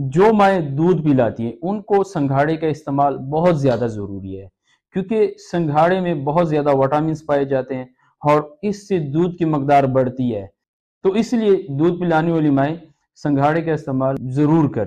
जो माए दूध पिलाती हैं उनको संघाड़े का इस्तेमाल बहुत ज़्यादा ज़रूरी है क्योंकि संघाड़े में बहुत ज़्यादा वाटामिन पाए जाते हैं और इससे दूध की मकदार बढ़ती है तो इसलिए दूध पिलाने वाली माएँ संघाड़े का इस्तेमाल ज़रूर करें